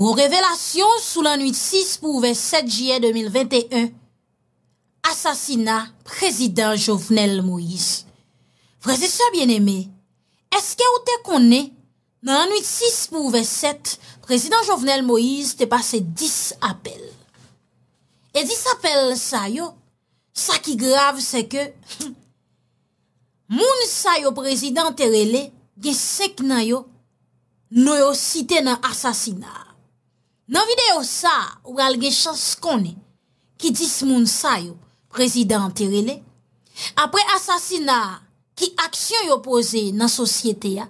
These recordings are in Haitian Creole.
ou revelasyon sou l'an 8-6 pou ouve 7 jye 2021, asasina prezident Jovenel Moïse. Vreze sa, bien eme, eske ou te konne, nan an 8-6 pou ouve 7, prezident Jovenel Moïse te pase 10 apel. E 10 apel sa yo, sa ki grav se ke, moun sa yo prezident terele, gen sek nan yo, nou yo site nan asasina. nan videyo sa, ou alge chans konen, ki dis moun sa yo, prezident Tirele, apre asasina ki aksyon yo pose nan sosyete ya,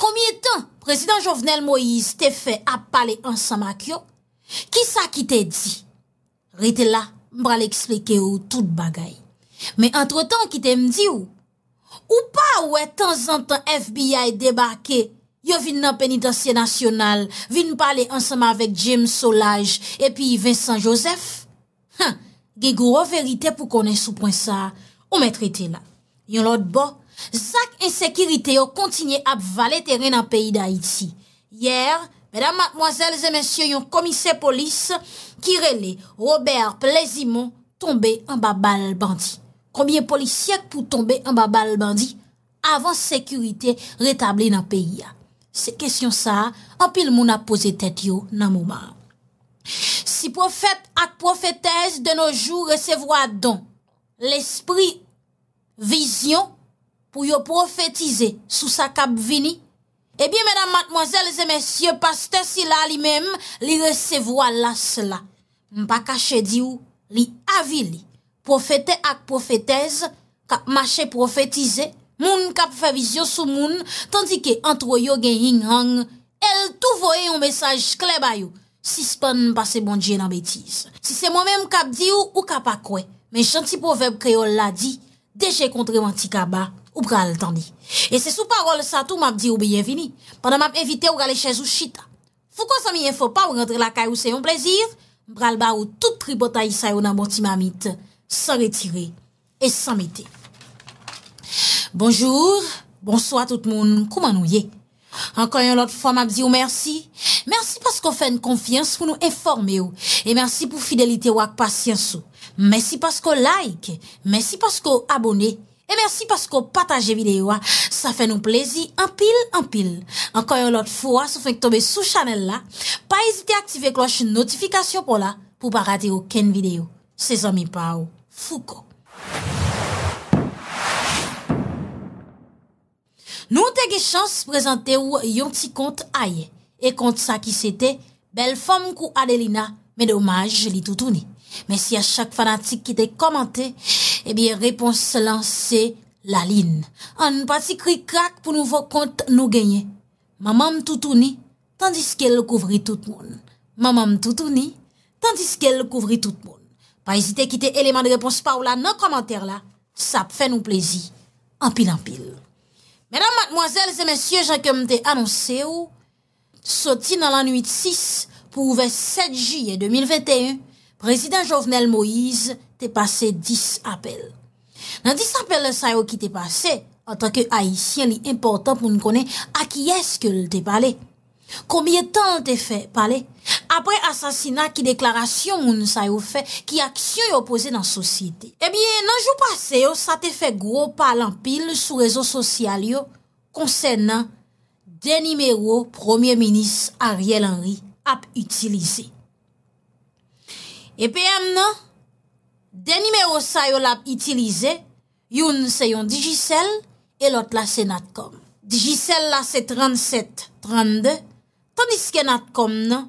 komye tan prezident Jovenel Moïse te fe ap pale ansan mak yo, ki sa ki te di? Rite la, mbra le ekspeke yo tout bagay. Me entretan ki te mdi yo, ou pa ou e tan zan tan FBI debake yo, Yo vin nan penitansye nasyonal, vin pale ansama vek Jim Solaj e pi Vincent Joseph. Ha, ge gwo verite pou konen soupran sa, ou men trete la. Yon lot bo, sak ensekirite yo kontinye ap vale teren nan peyi da iti. Yer, medan madmoazel zemensyon yon komise polis ki rele Robert Plezimon tombe an babal bandi. Komiye polisye pou tombe an babal bandi avan sekurite retable nan peyi ya. Se kesyon sa, apil moun apose tet yo nan mouman. Si profet ak profetez de noujou resevwa don l'esprit vizyon pou yo profetize sou sa kap vini, ebyen eh mèdam matmozèl zè mèsyè pastè sila li mèm li resevwa las la. Mpa kache di ou li avili profete ak profetez kap mache profetize. Moun kap fevizyo sou moun, tandike antro yo gen yin hang, el tou voye yon mesaj kle bayou, sispan pase bondje nan betiz. Si se moun menm kap di ou, ou kap akwe, men chanti poveb kreol la di, deje kontreman ti ka ba, ou bral tandi. E se sou parol sa tou map di ou beyevini, pandan map evite ou gale chèz ou chita. Fou kon sa mi enfo pa ou rentre la kay ou se yon plezir, bral ba ou tout pribota yisay ou nan boti mamit, sa retire et sa mette. Bonjou, bonso a tout moun, kouman nou ye? Ankoyon lot fwa mabzi ou mersi. Mersi paskou fèn konfians pou nou enforme ou. E mersi pou fidelite ou ak pasyans ou. Mersi paskou like, mersi paskou abone. E mersi paskou pataje vide ou. Sa fè nou plezi anpil, anpil. Ankoyon lot fwa sou fèn k tombe sou chanel la. Pa ezite aktive kloche notifikasyon pou la. Pou pa rate ou ken vide ou. Se zan mi pa ou, fouk ou. Nou te ge chans prezante ou yon ti kont aye. E kont sa ki sete, bel fom kou Adelina, me domaj li toutouni. Men si a chak fanatik ki te komante, ebi repons lan se la lin. An pati kri krak pou nouvo kont nou genye. Mamam toutouni, tandis ke l kouvri toutmoun. Mamam toutouni, tandis ke l kouvri toutmoun. Pa esite ki te eleman de repons pa ou la nan komante la, sa pfe nou plezi. An pil an pil. Edan matmoazèl zè mèsyè jè kèm tè anonsè ou, soti nan lan 8-6 pou ouve 7-J 2021, prezident Jovenel Moïse tè passe 10 apel. Nan 10 apel lè sa yo ki tè passe, anta ke haïsyen li important pou nou konè a ki eske lè tè pale. Koumye tan te fe pale apre asasina ki deklarasyon moun sa yo fe ki aksyon yo pose nan sosyete? Ebyen eh nan jou pase yo sa te fe gro palan pil sou rezo sosyal yo konsen nan den nime yo premier minis Ariel Henry ap itilize. Epe am nan den nime yo sa yo la ap itilize yon se yon digisel e lot la senat kom. Digisel la se 3732. Tandiske nat kom nan,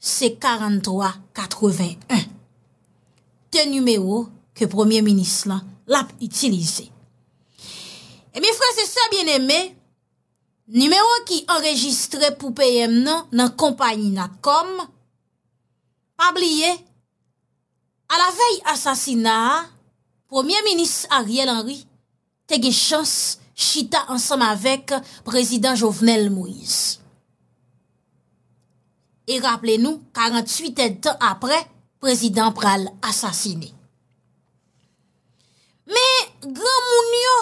se 43 81. Te numero ke premier minis lan lap itilize. E mi franse sa bieneme, numero ki enregistre pou peyem nan, nan kompanyi nat kom, pabliye, a la vey asasina, premier minis Ariel Henry te ge chans chita ansam avek prezident Jovenel Moïse. E rappele nou, 48 etan apre, prezident pral asasine. Me, gran moun yo,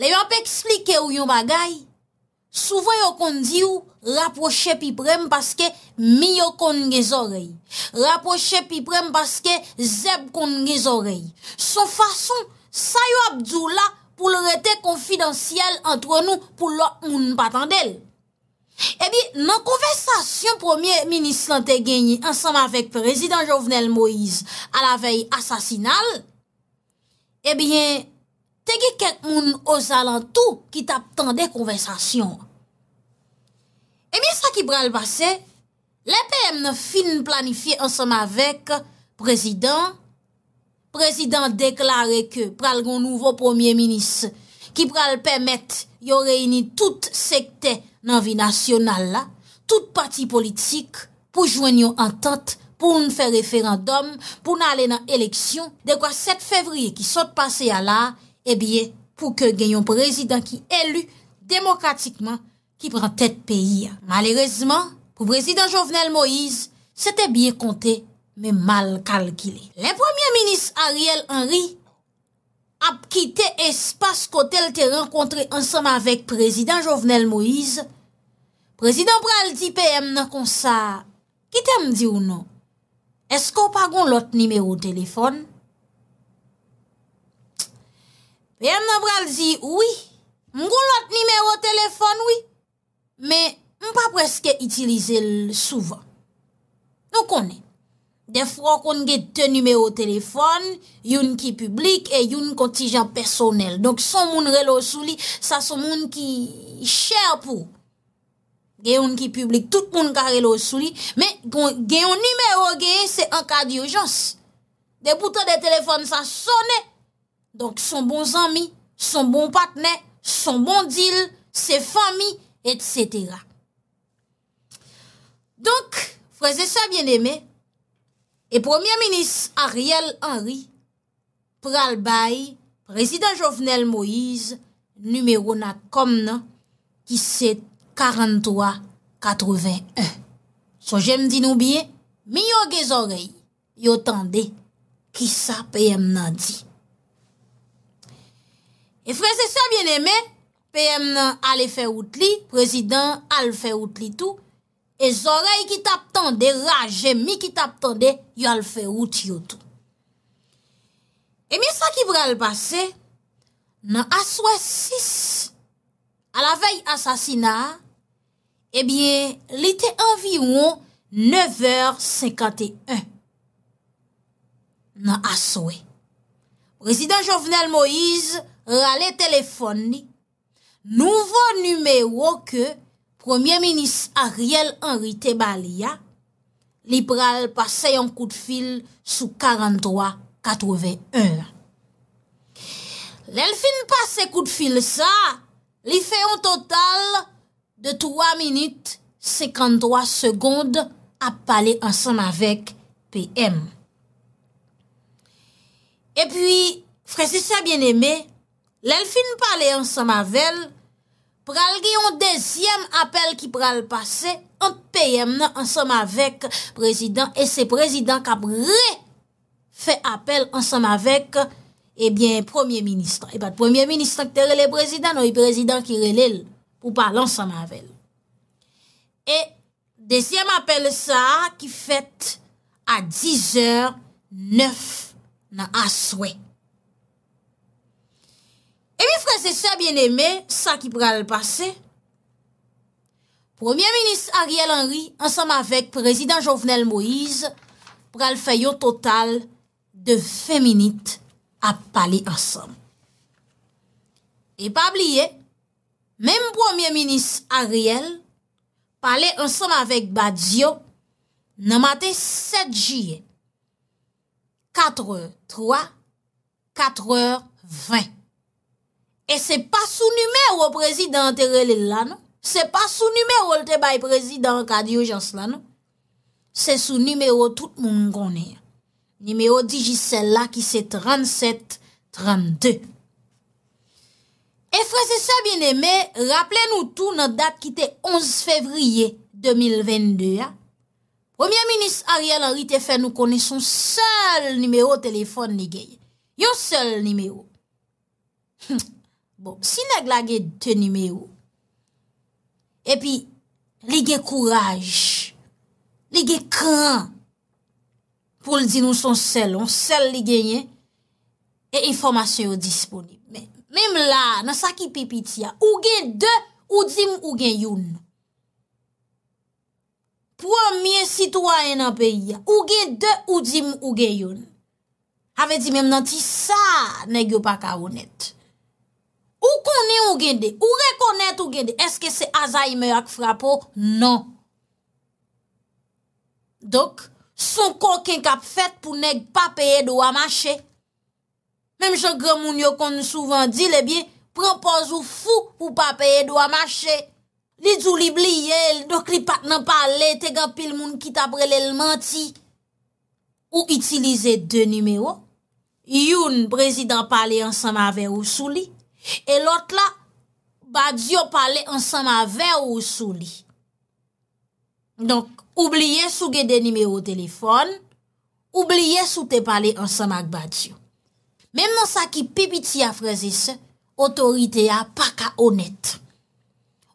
le yo ap eksplike ou yon bagay, souve yo kon di ou rapproche piprem paske mi yo kon nge zorey. Rapproche piprem paske zeb kon nge zorey. Sou fason, sa yo abdou la pou lor ete konfidansyel antre nou pou lor moun patandel. Ebi eh nan konversasyon premier minis lan te genyi ansanm avèk prezident Jovenel Moïse a la vey asasinal, ebi te genye ket moun ozalan tou ki tap tan de konversasyon. Ebi sa ki pral basè, le PM nan fin planifi ansanm avèk prezident, prezident deklare ke pral gon nouvo premier minis ki pral pemet yo reyni tout sekte nan vi nasyonal la, tout pati politik, pou jwen yon entente, pou nou fe referandom, pou nou ale nan eleksyon, dekwa 7 fevriye ki sot pase ya la, e eh bie pou ke gen yon prezident ki elu, demokratikman, ki pran tet peyi ya. Malerezman, pou prezident Jovenel Moïse, se te bie konte, me mal kalkile. Le premier ministre Ariel Henry, ap kite espas kotel te renkontre ansanm avèk prezident Jovenel Moïse, prezident pral di PM nan konsa, kite m di ou nan, esko pa goun lot nimeyo telefon? PM nan pral di, oui, m goun lot nimeyo telefon, oui, men m pa preske itilize l souvan. Nou konen. De fwa kon ge te numero telefon, yon ki publik e yon kontijan personel. Donk son moun relo souli, sa son moun ki chèr pou. Ge yon ki publik, tout moun ka relo souli. Men, bon, ge yon numero ge, se an ka di ojons. De bouton de telefon, sa sonè. Donk son bon zami, son bon patne, son bon dil, se fami, etc. Donk, freze sa bien eme. E Premier Minis Ariel Henry pral bayi Prezident Jovenel Moïse numero na kom nan ki se 43-81. So jem di nou bie, mi yo ge zorey, yo tende ki sa peyem nan di. E freze sa bien eme, peyem nan ale feout li, Prezident al feout li tou, E zorey ki tap tande, raje mi ki tap tande, yo al fe wout yotou. E mi sa ki vre al base, nan aswe 6, al avey asasina, e biye, li te anviwou 9h51. Nan aswe. Rezident Jovenel Moïse, rale telefon ni, nouvo nume woke, Premier ministre Ariel Henry Tebalia, li pral un coup de fil sous 43-81. passe un coup de fil ça, li fait un total de 3 minutes 53 secondes à parler ensemble avec PM. Et puis, frère bien aimé l'elfine parle ensemble avec elle pral gi yon dezyem apel ki pral pase, ant peyem nan ansam avek prezidant, e se prezidant kap re fe apel ansam avek, ebyen premier ministan. Ebat premier ministan ki te rele prezidant, nou yi prezidant ki rele pou pal ansam avek. E dezyem apel sa ki fet a 10h09 nan aswek. se se bien eme sa ki pral pase Premier Minis Ariel Henry ansam avek Prezident Jovenel Moise pral fay yo total de feminit ap pale ansam E pabliye menm Premier Minis Ariel pale ansam avek Badzio nanmate 7 J 4 3 4 20 E se pa sou numero prezident terrel lè la nou. Se pa sou numero lte bay prezident kadi oujans la nou. Se sou numero tout moun konè. Numero digi sel la ki se 37-32. E frese sa bienemè, rappele nou tou nan dat ki te 11 fevriye 2022. Premier ministre Ariel Haritefe nou konè son sel numero telefon li gèye. Yo sel numero. Hmpf. Bon, si neg la ge teni me ou, epi, li ge kouraj, li ge kran, pou l di nou son sel, sel li genye, e informasyon yo disponib. Men, men la, nan saki pe piti ya, ou ge de, ou dim ou gen yon. Premier sitwa en apey ya, ou ge de, ou dim ou gen yon. A ve di men nan ti sa, neg yo pa ka ou nette. Ou konen ou gen de? Ou rekonen tou gen de? Eske se aza ime ak frapo? Non. Dok, son kon ken kap fet pou neg papeye do amache. Mem jen gen moun yo kon souvan di le bien, propoz ou fou ou papeye do amache. Li djou li bli ye, dok li pat nan pale, tegan pil moun kit apre le lmanti. Ou itilize de nimeyo, youn prezidant pale ansan mave ou souli, E lot la, Badiou pale ansama ve ou sou li. Donk, oubliye sou gen de nime ou telefon, oubliye sou te pale ansama k Badiou. Memman sa ki pipiti ya frezise, otorite ya paka onet.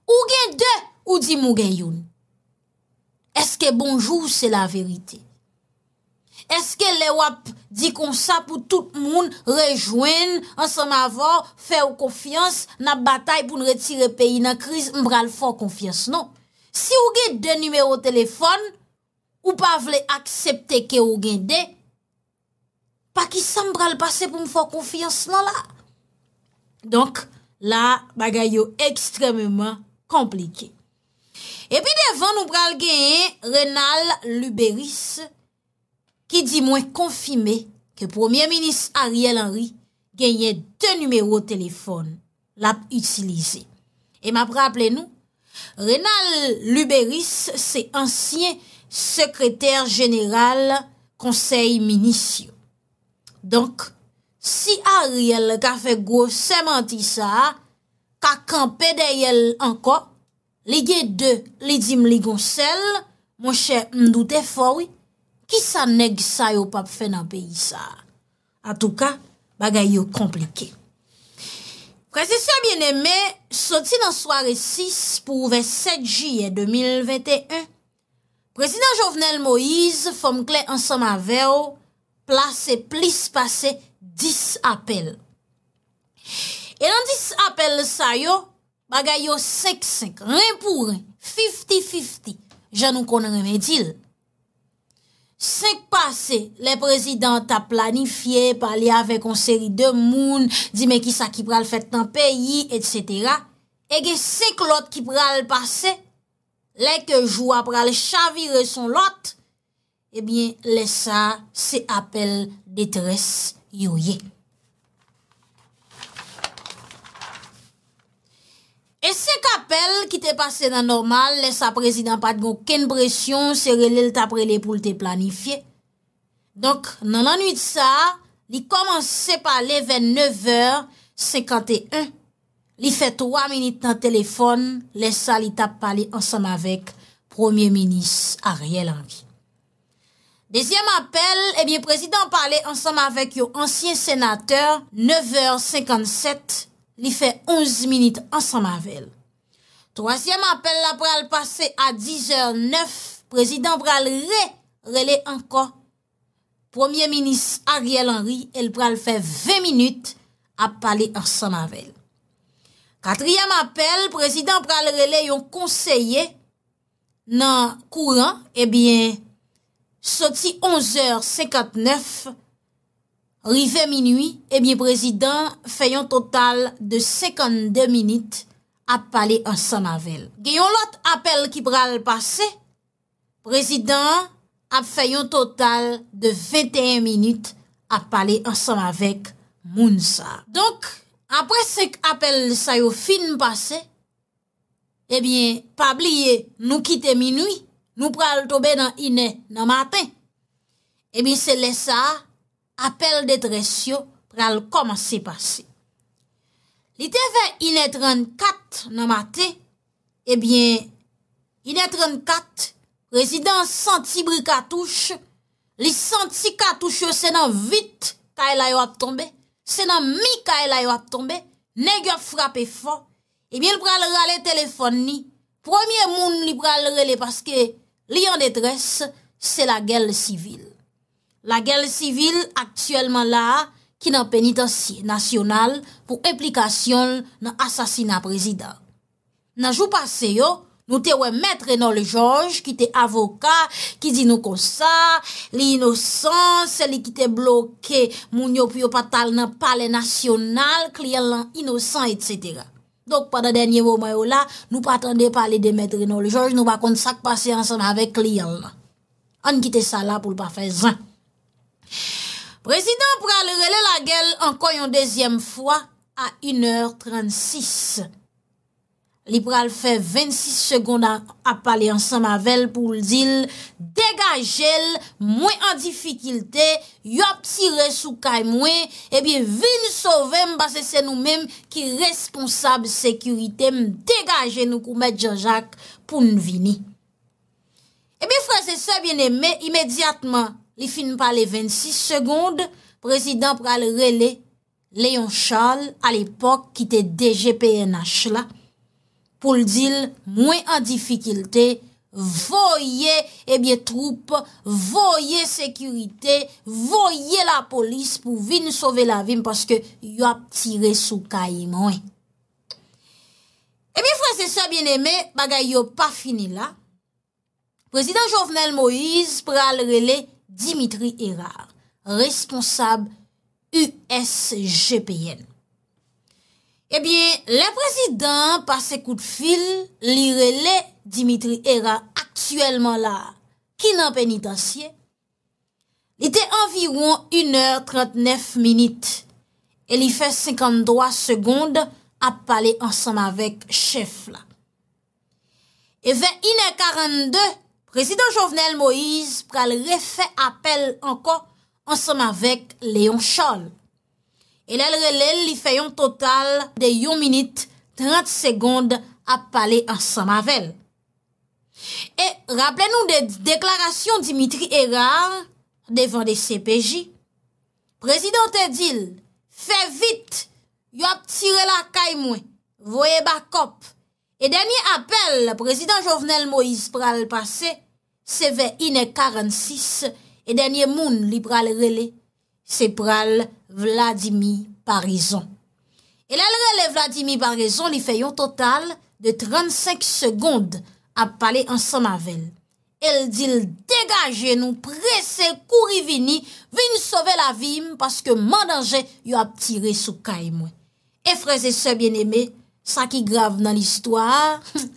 Ou gen de ou di mou gen yon. Eske bonjou se la verite. Eske lè wap di kon sa pou tout moun rejouen ansan avan, fè ou konfians nan batay pou nretire peyi nan kriz, mbral fò konfians nan. Si ou gen de numèro telefon, ou pa vle aksepte ke ou gen de, pa ki san mbral pase pou mfò konfians nan la. Donk la bagay yo ekstremèman komplike. E pi devan ou bral gen renal l'Uberis, Ki di mwen konfime ke premier minis Ariel Henry genye te numero telefon lap itilize. E map rappele nou, Renal Luberis se ansyen sekreter general konsey minisyon. Donk, si Ariel ka fe gwo seman ti sa, ka kanpe dey el anko, li gen de li dim li gounsel, mwen che mdoute fowi, Ki sa neg sa yo pap fe nan peyi sa? A tou ka, bagay yo komplike. Prezident bien eme, soti nan soare 6 pou ve 7 jye 2021, Prezident Jovenel Moïse fom kle ansama ve yo, plase plis pase 10 apel. E nan 10 apel sa yo, bagay yo 5-5, rin pou rin, 50-50. Je nou konan reme dil. Sek pase le prezident a planifiye pali ave kon seri de moun, di me ki sa ki pral fet tan peyi, et cetera, ege sek lot ki pral pase, leke jou ap pral chavire son lot, ebyen eh lesa se apel detres yoye. E se kapel ki te pase nan normal, lesa prezident Patgo ken presyon se relil tapre le pou lte planifiye. Donk nan anouy de sa, li komanse pale 29 or 51. Li fe 3 minit nan telefon, lesa li tap pale ansam avek premier menis Ariel Anvi. Dezyem apel, ebyen prezident pale ansam avek yo ansyen senater 9 or 57. Li fè 11 minute ansan mavel. Troasyem apel la pral pase a 10h09. Prezident pral re-rele anka. Premier minis Ariel Henry el pral fè 20 minute ap pale ansan mavel. Katryem apel, prezident pral rele yon konseye nan kouran. Ebyen, soti 11h59. Rive minuy, ebye prezident feyon total de 52 minit ap pale ansan avek. Geyon lot apel ki pral pase, prezident ap feyon total de 21 minit ap pale ansan avek moun sa. Donk, apre se apel sa yo fin pase, ebye pabliye nou kite minuy, nou pral tobe nan ine nan maten. Ebye se lesa... apel detresyo pral koman se pase. Li te ven inetren kat nan mate, ebyen eh inetren kat, rezidan santi bri katouche, li santi katouche senan vit ka elay wap tombe, senan mi ka elay wap tombe, negyo frape fon, ebyen eh pral rale telefon ni, premye moun li pral rale paske li an detres se la gel sivil. La gel sivil aktuelman la ki nan penitenciye nasyonal pou eplikasyon nan asasina prezident. Nan jou pase yo, nou te wè mètre nan le jonge, ki te avoka, ki di nou konsa, li inosans, se li ki te bloke, moun yo pyo patal nan pale nasyonal, kliye lan inosans, etc. Dok pa da denye wò mayo la, nou patande pale de mètre nan le jonge, nou bakon sak pase ansan avè kliye lan. An ki te sala pou l pa fe zan. Prezident pral rele la gel anko yon dezyem fwa a 1h36 Li pral fe 26 sekonda ap pale ansan ma vel pou l di l Degaje l, mwen an difikilte, yop si resou kaj mwen E bi vin sove m basese nou men ki responsab sekurite m Degaje nou kou mè Djanjak pou n vini E bi frase se bine mè imediatman li fin pa le 26 segonde, prezident pral rele Leon Charles, al epok kite DGPNH la, pou l'dil, mwen an difikilte, voye ebyen troupe, voye sekurite, voye la polis pou vin souve la vim, paske yon ap tire sou ka yi mwen. Ebyen franse sa bien eme, bagay yo pa fini la, prezident Jovenel Moïse pral rele Dimitri Erard, responsable USGPN. Ebyen, eh le prezident, pa se koute fil, li rele Dimitri Erard aktuelman la, ki nan penitansye, li te environ 1h39, e li fe 53 segonde ap pale ansan avèk chef la. Ebyen, inè 42, Prezident Jovenel Moïse pral refe apel anko ansama vek Léon Charles. E lèl relèl li fèyon total de yon minit 30 segonde ap pale ansama vel. E rappele nou de deklarasyon Dimitri Erard devan de CPJ. Prezident te dil, fè vit, yop tire la kay mwen, voye bakop. E denye apel, prezident Jovenel Moïse pral pase, Se ve inè 46, e denye moun li pral rele, se pral Vladimir Parizon. E lèl rele Vladimir Parizon li fè yon total de 35 segonde ap pale ansan avèl. El dil degaje nou prese kouri vini, vini sove la vim, paske mandanje yon ap tire sou ka e mwen. E freze se bien eme, sa ki grave nan l'histoire.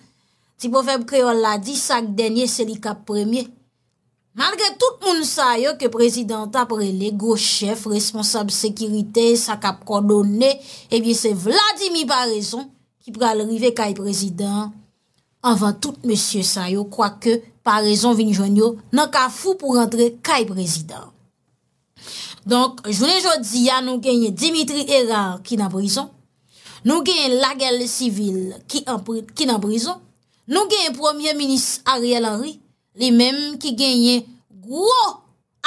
Ti pou feb kreol la di, sak denye seli kap premye. Malke tout moun sayo ke prezident apre le gochef, responsab sekirite, sak ap kondone, e bi se vla di mi pa rezon ki pral rive kay prezident, avan tout monsye sayo kwa ke pa rezon vin jwanyo nan ka fou pou rentre kay prezident. Donk, jwene jwodi ya nou genye Dimitri Erard ki nan prezont, nou genye la gel civil ki nan prezont, Nous avons premier ministre Ariel Henry, lui-même qui a gros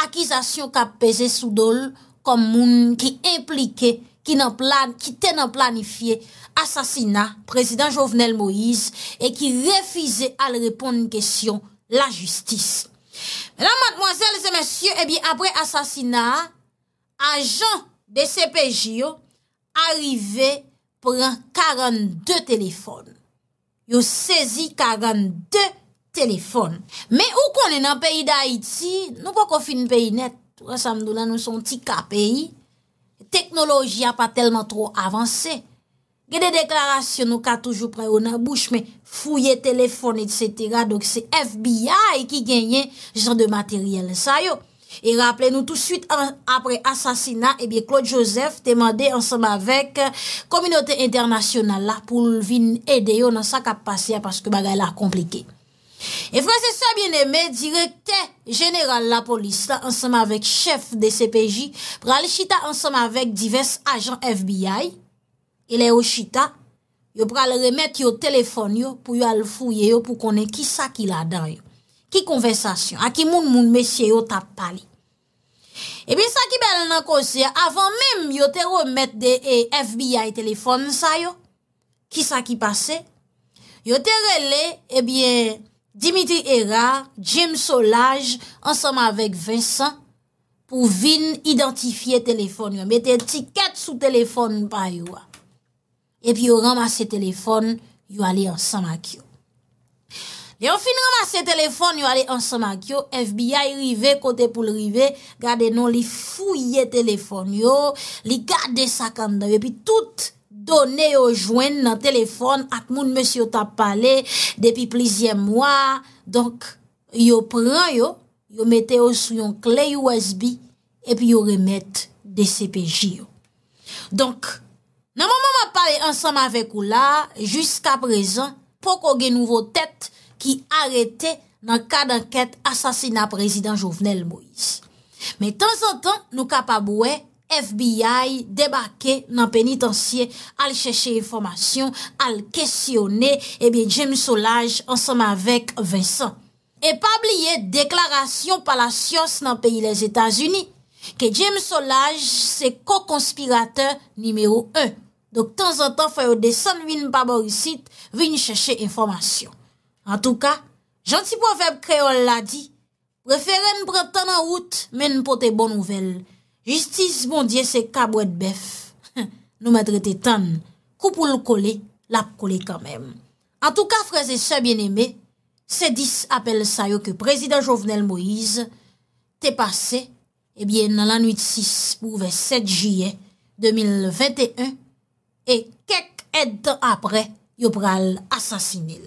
accusations qui a pesé sous dole comme moun qui impliqué qui n'en plan qui t'en planifié assassinat président Jovenel Moïse et qui refusait à répondre une question la justice. Mesdames, mademoiselles et messieurs, et eh bien après assassinat agent de CPJ arrivé prend 42 téléphones. yo sezi 42 telefon. Me ou konen an peyi da iti, nou kon kon fin peyi net, rrasam dou la nou son ti ka peyi, teknoloji a pa telman tro avanse. Ge de deklarasyon nou ka toujou pre ou nan bouch, me fouye telefon, etc. Dok se FBI ki genye jen de materyel sa yo. E rappele nou tout suite euh, apre asasina, e eh bie Claude Joseph temande ansama vek kominote internasyonal la pou vin ede yo nan sa kapasyan paske bagay la komplike. E franse sa bieneme, direkte general la polis la ansama vek chef de CPJ, prale chita ansama vek divers ajan FBI. Ele yo chita, yo prale remet yo telefon yo pou yo al fouye yo pou konen ki sa ki la dan yo. Ki konvensasyon? Aki moun moun mesye yo tap pali. E bin sa ki bel nan konser, avan menm yo te remet de e FBI telefon sa yo, ki sa ki pase, yo te rele, e bin Dimitri Héra, Jim Solage, ansanman vek Vincent pou vin identifiye telefon yo, mette etiket sou telefon pa yo. E bin yo ramase telefon, yo ale ansanman ki yo. Yo fin ramase telefon yo ale ansama kyo, FBI rive, kote pou lrive, gade non li fouye telefon yo, li gade sa kanda yo, epi tout donè yo jwen nan telefon ak moun mèsyo ta pale depi plizye mwa. Donk, yo pran yo, yo metè yo sou yon kle USB, epi yo remèt de CPJ yo. Donk, nan mou mou mwa pale ansama avek ou la, jysk aprezen, pou kogue nouvo tèt, ki arete nan kade anket asasina prezident Jovenel Moïse. Me tan zan tan nou kapabouè, FBI debake nan penitensye al chèche informasyon, al kèsyone, ebyen James Solage ansanm avèk Vincent. E pabliye deklarasyon pa la syons nan peyi les Etats-Unis, ke James Solage se ko konspirateur nimeyo 1. Donk tan zan tan fèyo desan vin paborisit vini chèche informasyon. An tou ka, janti pou an feb kreol la di, preferen praten an out men pou te bon nouvel, justis bondye se kabwet bef, nou madre te tan, koupou l'kole, l'ap kole kamem. An tou ka, freze se bien eme, se dis apel sayo ke prezident Jovenel Moïse, te pase, e bie nan lan 8-6 pou 27-Juye 2021, e kek ed apre. yo pral asasinil.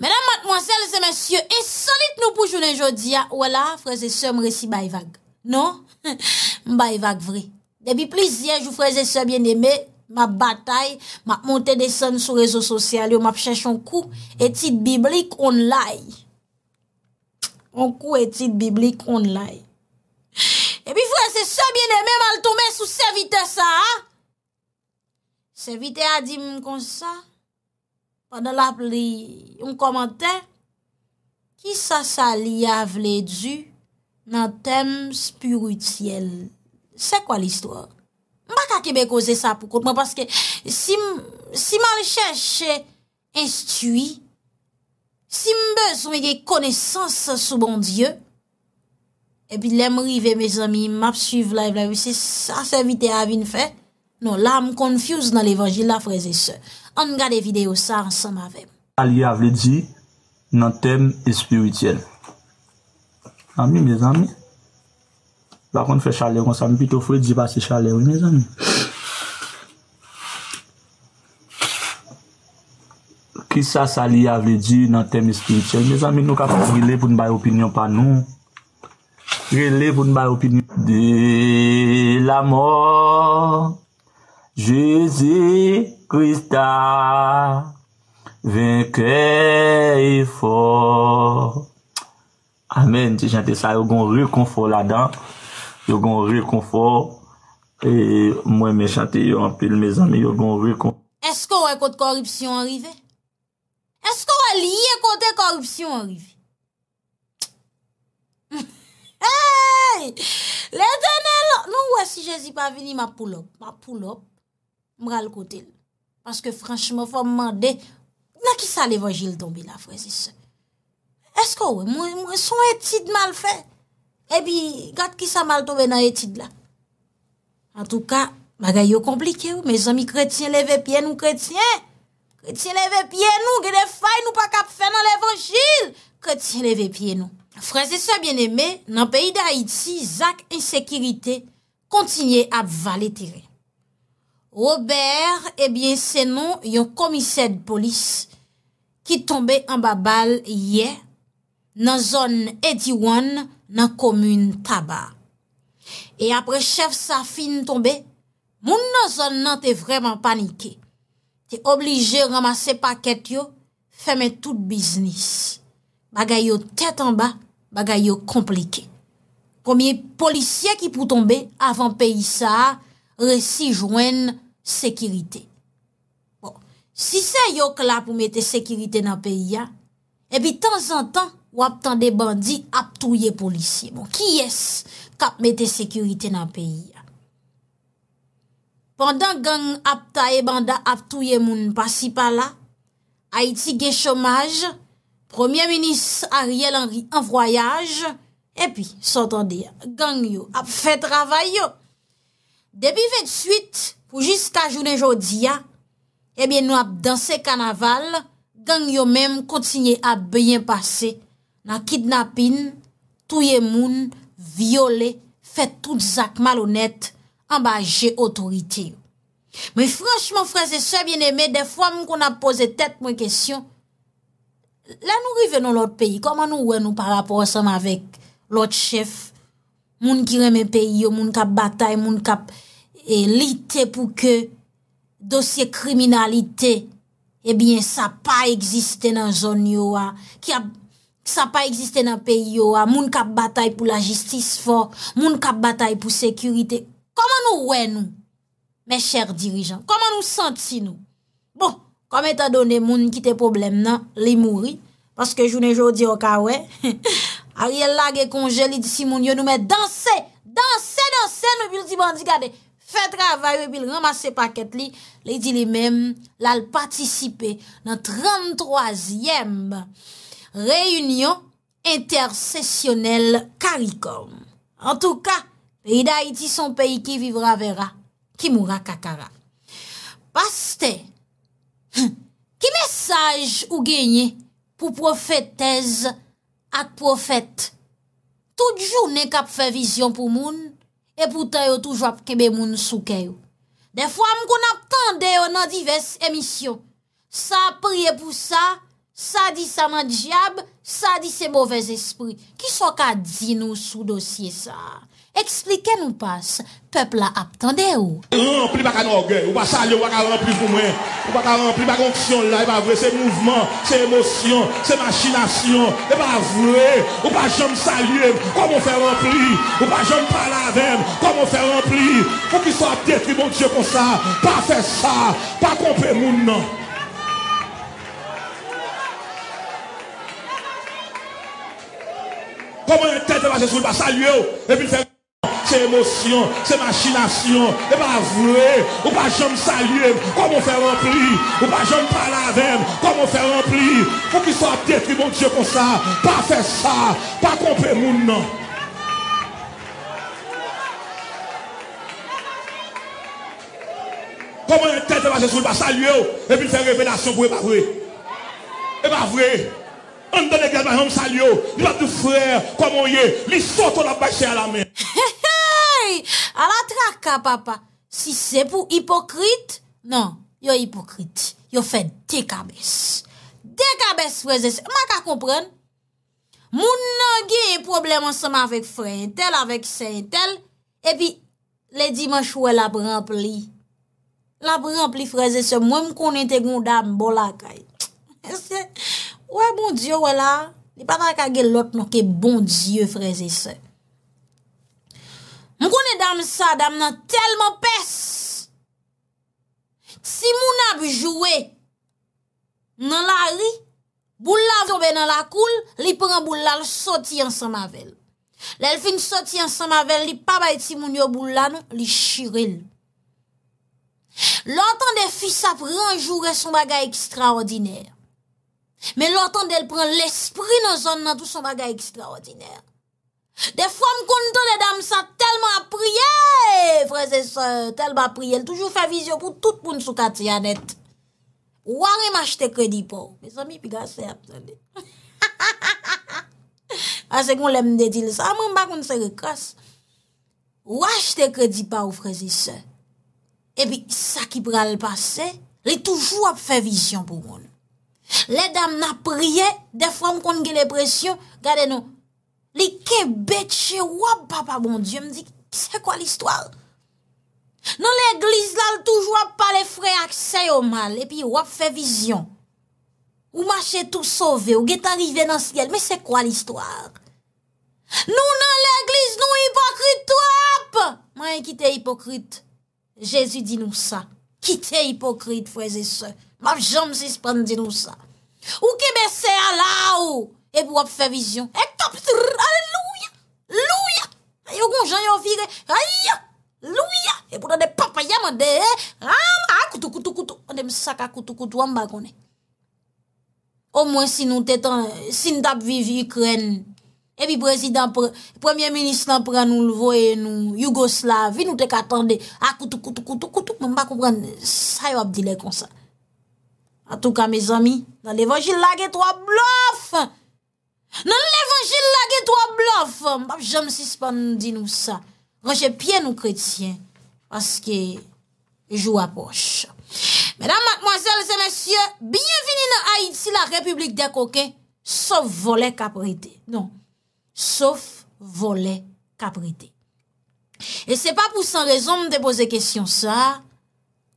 Mèdam matmwansèl, se mèsyè, e solit nou pou jounen jodi, wèla, freze sè mre si bayvag. Non? Mbayvag vre. Debi plizien, jou freze sè bienemè, ma batay, ma montè desèn sou rezo sosyal, yo map chèch an kou etit biblik onlay. An kou etit biblik onlay. Ebi freze sè bienemè, mwen mal tomè sou servite sa, ha? Servite a di mkon sa, Pwede la pli yon komantè, ki sa sa li avle di nan tem spyrutiyel. Se kwa l'istwa? Mba kakebe koze sa pou koutman, paske si man le chèche instui, si mbe sou mbe kèy konesans sou bon Diyo, epi lem rive me zami, map suiv la, epi la, se sa se vitè avin fèt, Non, la m konfuse nan l'evangil la freze se. An gade video sa ansan mavem. Salye avle di nan tem espirituel. Ami, me zami? Bakon fè chale, konsami pito fwe di ba se chale, oui me zami? Kisa salye avle di nan tem espirituel? Me zami nou ka fwe gile pou n bay opinyon pa nou? Gile pou n bay opinyon? De la mor... Jezi Krista vinkè yi fò. Amen, ti jante sa, yon gon rikon fò la dan. Yon gon rikon fò. E mwen me chante yon pil me zanmi, yon gon rikon. Esko wè kote koripsyon arrive? Esko wè liye kote koripsyon arrive? E, le dene lò, nou wè si jezi pa vini ma poulop, ma poulop. m ral kote l. Paske franchman, fò m mande, nan ki sa l evanjil donbi la, frezi se. Esko ou, m son etid mal fe? Ebi, gat ki sa mal tobe nan etid la? An tou ka, maga yo komplike ou, me zami kretien leve piye nou kretien? Kretien leve piye nou, gede fay nou pa kap fe nan evanjil? Kretien leve piye nou. Frezi se, bien eme, nan peyi de Haiti, zak insekirite, kontinye ap vale tirem. Robert, ebyen eh senon yon komisèd polis ki tombe an ba bal ye nan zon 81 nan komoun taba. E apre chef safin tombe, moun nan zon nan te vreman panike. Te oblige ramase paket yo, fème tout biznis. Bagay yo tet an ba, bagay yo komplike. Komye polisye ki pou tombe, avan pey sa a, resi jwen sekirite. Bon, si sa yo klap mwete sekirite nan peyi ya, epi tan zan tan wap tan de bandi ap touye polisye. Bon, ki yes kap mwete sekirite nan peyi ya? Pendan gang ap ta e banda ap touye moun pasi pa la, Haiti ge chomaj, Premier Ministre Ariel en voyaj, epi son tan de gang yo ap fè travay yo, Debi 28, pou jist a jounen jodi ya, ebyen nou ap dansè kanaval, gang yo menm kontinye ap byen pase, nan kidnapin, touye moun, viole, fè tout zak malounet, amba je otorite yo. Men franchman franse, souye bien eme, defwa mwen kon ap pose tèt mwen kesyon, la nou rive nou lout peyi, koman nou wè nou par rapport san avèk lout chef, Moun ki reme peyi yo, moun kap batay, moun kap e, lite pou ke dosye kriminalite, ebyen sa pa egziste nan zon yo a, sa pa egziste nan peyi yo a, moun kap batay pou la jistis for, moun kap batay pou sekurite. Koman nou wè nou, mè chèr dirijan? Koman nou senti nou? Bon, kome ta donè moun ki te problem nan, li mouri, paske jounen jodi o ka wè. a yel la ge konje li disi moun yo nou me danse, danse, danse, nou bil di bandi gade, fet ravay, nou bil ramase paket li, li di li mem, lal patisipe nan 33e reyunyon intersesyonel karikom. En tou ka, pe yi da iti son peyi ki vivra vera, ki moura kakara. Paste, ki mesaj ou genye pou profetez Ak profet, tout jou ne kap fè vizyon pou moun, e pou tè yo toujwa pkebe moun sou kèyo. De fwa m kon ap tènde yo nan divers emisyon. Sa priye pou sa, sa di sa man diyab, sa di se bovez espri. Ki so ka di nou sou dosye sa? Expliquez-nous pas, peuple là attendez ou. Rempli pas un orgueil, ou pas sale, ou pas rempli pour moi, ou pas rempli par onction là, pas vrai, c'est mouvement, c'est émotion, c'est machination, et pas vrai, ou pas jamais saluer, comment faire remplir, ou pas jamais parler avec, comment faire remplir, faut qu'il soit détruit, mon Dieu, pour ça, pas faire ça, pas compter mon nom. Comment une tête va se saluer, oh. et puis faire c'est émotion, c'est machination, et pas vrai, ou pas jamais saluer, comment faire remplir, ou pas jamais parler avec, comment faire remplir, pour qu'il soit détruit, mon Dieu, comme ça, pas faire ça, pas compter mon nom. Comment une tête va se pas saluer, et puis faire révélation pour pas vrai. Et pas vrai. On donne les gars, on salue. Il va tout frère, comment il est. Il saute la bâche à la main. A la tra ka papa, si se pou hipokrit, nan, yo hipokrit, yo fe dekabes, dekabes freze se, ma ka kompren, moun nan genye problem anseman avek freze tel, avek se tel, epi le dimanche wè la brampli, la brampli freze se, mwem konen te gondam bolakay, wè bon diyo wè la, li pa nan ka gen lot nan ke bon diyo freze se. Dam sa dam nan telman pes. Si moun apjouwe nan la ri, boullal dobe nan la koul, li pren boullal soti ansan mavel. Lel fin soti ansan mavel, li pabay ti moun yo boullal, li shiril. Lantan de fis apren joure son bagay ekstraordiner. Men lantan de l pren l'espri nan zon nan tout son bagay ekstraordiner. De fwa m kontou de dam sa telman apriye Frézise, telman apriye El toujou fè vizyon pou tout pou nsou kati yanet Ou ane m achete kredi pou Mè sa mi pi gase apse Ha ha ha ha ha Ase kon lèm de dil sa Mè m bakon se rekase Ou achete kredi pou frézise E pi sa ki pral passe Le toujou ap fè vizyon pou moun Le dam na priye De fwa m kontou ki le presyon Gade nou Li kebetche wap, papa, bon diem, dik, se kwa l'histoire? Non l'eglise lal touj wap pale fwe akse yo mal, epi wap fe vizyon. Ou mache tou sove, ou geta rive nan skel, me se kwa l'histoire? Non l'eglise, non hipokrit wap! Man, e ki te hipokrit, jesu di nou sa. Ki te hipokrit, fwe ze se. Wap jom se spen di nou sa. Ou kebe se ala ou, epi wap fe vizyon. E top zura! Yo kon jan yo vire, ayya, louya, e pwede papayamande, am, akutukutukutu, anem sak akutukutu, anba konen. O mwen si nou te tan, sin tap vivi Ukren, e bi prezident, premier ministre nan preman nou lvoye nou, Yugoslav, vi nou te katande, akutukutukutu, mwen bakoubran, sayo ap di le kon sa. An tou ka, me zami, nan evanjil la ge, twa blof! Nan l'evangil la ge to non, a blof. Mpap jam sispan di nou sa. Roche pie nou kretien. Paske jou a poche. Medan matmoazel se mensye, bienvini nan Haiti la republik de koke. Sof vole kaprete. Non. Sof vole kaprete. E se pa pou san rezon mde pose kesyon sa,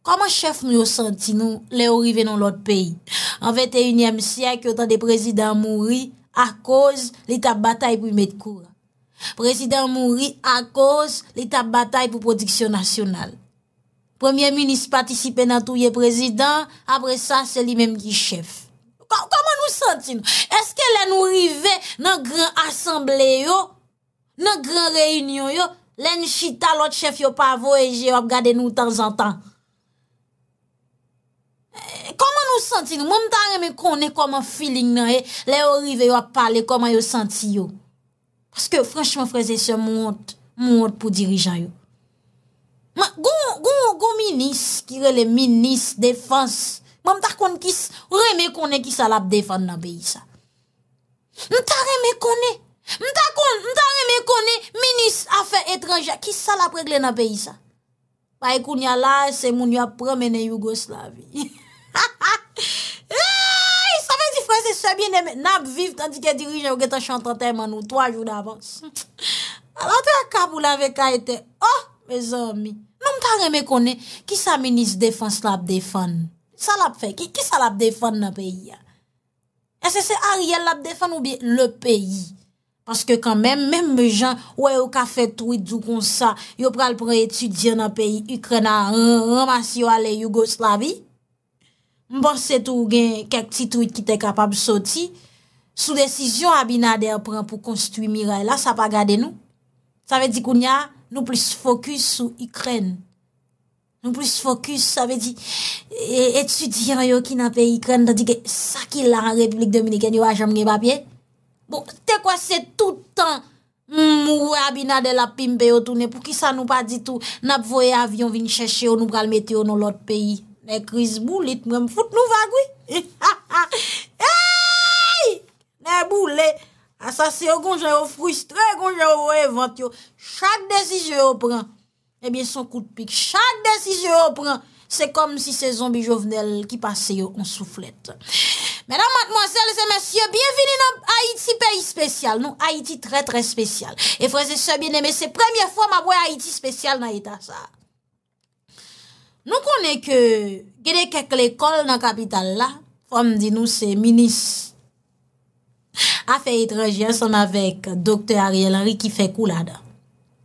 koman chef nou yo senti nou le orive nan lot peyi. An 21e siyek, yotan de prezident mouri, à cause l'état bataille pour mettre court. Président mourit à cause l'état bataille pour production nationale. Premier ministre participe dans tout le président, après ça c'est lui-même qui chef. Comment nous sentons Est-ce que nous arrivons dans grande assemblée dans la grande réunion yo, chita l'autre chef yo pas voyage, regarder nous de temps en temps. Koman nou senti nou? Mwen mta reme kone koman feeling nan e, eh? le yo rive yo a pale koman yo senti yo. Paske franchman freze se moun hote, moun hote pou dirijan yo. Mwen, goun, goun, goun, goun minis, kirele minis defans, mwen mta kon kis reme kone kis alap defan nan peyi sa. Mwen mta reme kone, mwen mta kon, mwen mta reme kone minis afen etranja, kis alap regle nan peyi sa. Pa ekoun ya la, se moun yo ap promene Yugoslaviye. Ha ha ha! Ha ha ha! Sa mè di frèze sebyen emè. N ap viv tandikè dirijè ou gèt an chantantè man ou. Troi joun avans. An an te akab ou la veka etè. Oh! Me zòmi. Nou m ta remè konè. Ki sa menis defans la ap defan? Sa la ap fè? Ki sa la ap defan nan peyi? E se se a riyè la ap defan ou bi? Le peyi. Paske kan mèm. Mèm mè jan. Ouè ou ka fè truit djou kon sa. Yo pral prè etudyen nan peyi. Ukre nan. Mèm as yo ale Yugoslavi. Mponset ou gen kek titwit ki te kapab soti, sou desisyon Abinader pran pou konstitwi Mirela, sa pa gade nou. Sa ve di kou nya, nou plis fokus sou Ikren. Nou plis fokus, sa ve di, e, etudiyan yo ki na pe Ikren, ta di gen, sa ki la Republik Dominiken yo ajam gen papye. Bon, te kwa se toutan mwou Abinader la pimpe yo toune, pou ki sa nou pa di tou nap voye avyon vin cheshe yo nou pralmete yo nou lot peyi. Ne kriz bou lit mwem foute nou vagwi. Eyyy, ne bou le. Asa se yo konjè yo frustre, konjè yo evant yo. Chak desi yo yo pran, ebyen son kout pik. Chak desi yo yo pran, se kom si se zombi jovenel ki pase yo en souflet. Menan matmozèl, se mèsyo, biyevini nan Haiti peyi spesyal. Nou, Haiti tre tre spesyal. E fwese se biye neme se premiè fwa mwabwe Haiti spesyal nan ita sa. Nou konen ke gede kek l'ekol nan kapital la, fom di nou se, minis a fe yitre jen son avek dokte Ariel Henry ki fe kou la da.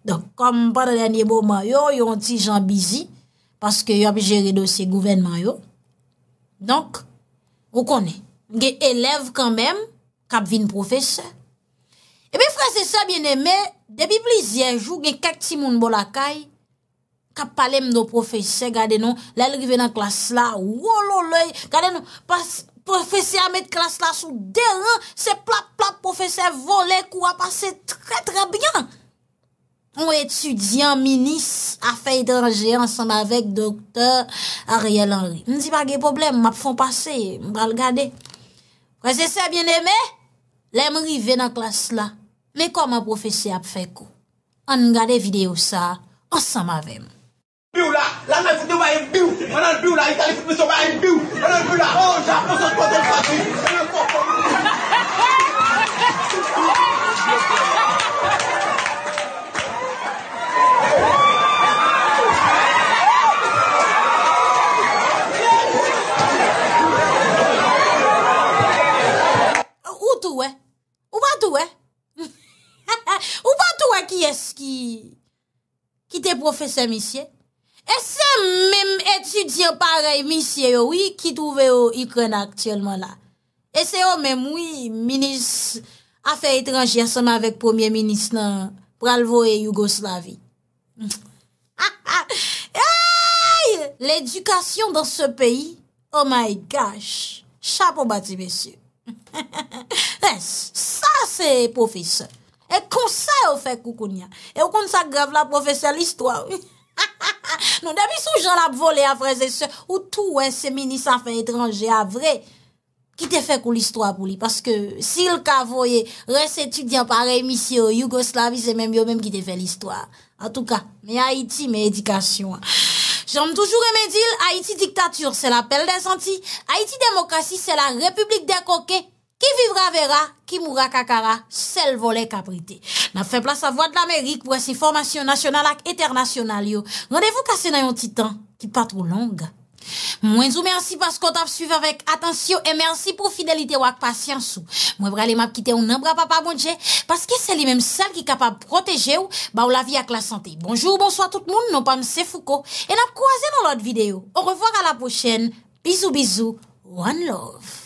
Donk, kom bade denye bo man yo, yon ti jan bizi, paske yon ap jere dosye gouvenman yo. Donk, ou konen, gen elev kanmen, kap vin profese. Ebe fra se sa bieneme, de bi blizien jou gen kakti moun bolakay, A palem nou profese, gade nou, lèl rive nan klas la, wolo lèy, gade nou, profese a met klas la sou deran, se plap plap profese volè kou a pase tre tre bian. Mwen etudyan, minis, a fey denje ansanm avèk doktor Ariel Henry. Ndi pa ge problem, map fon pase, mbal gade. Kwa se se bien eme, lèm rive nan klas la, mwen kom a profese ap fey kou. An gade videyo sa, ansanm avèm. Biw la, lan la dik nou baye biw, manan biw la, yi ta yi fit me sou baye biw, manan biw la, oh jè aposan kwa tèl pati, jè lè kwa kwa mè. Ou touè? Ou pa touè? Ou pa touè ki eski ki te profese misye? E se mèm etudyan parey misye yo wè ki touve yo yikon aktyèlman la. E se yo mèm wè, minis a fè etranjia seman vek premier minis nan Pralvo e Yugoslavi. L'edukasyon dan se peyi, oh my gosh, chapo bati mesye. Res, sa se profese. E konsè ou fè koukounia. E ou konsè grave la profese l'histoire. non debi sou à la frères et sœurs ou un wè à faire étranger à vrai, qui te fait pour l'histoire pour Parce que si s'il qu'a voyé, étudiant étudiant émission émission, Yougoslavie, c'est même lui-même qui te fait l'histoire. En tout cas, mais Haïti, mais éducation. J'aime toujours aimer dire Haïti dictature, c'est l'appel des Antilles. Haïti démocratie, c'est la république des coquets. Ki vivra vera, ki moura kakara, sel vole kaprite. Nap fe plas avwa d'Amerik pou as informasyon nasyonal ak eternasyonalyo. Gwandevou kase nan yon titan ki patrou longa. Mwen zou mersi paskot ap suyve avek atensyo e mersi pou fidelite wak pasyansou. Mwen brele map kite ou nan bra pa pa bondje paske se li menm sel ki kapab proteje ou ba ou la vi ak la sante. Bonjou, bonsoi tout moun, non pa mse fouko e nap kouaze nan lot videyo. Ou revwara la pochen, bizou bizou, one love.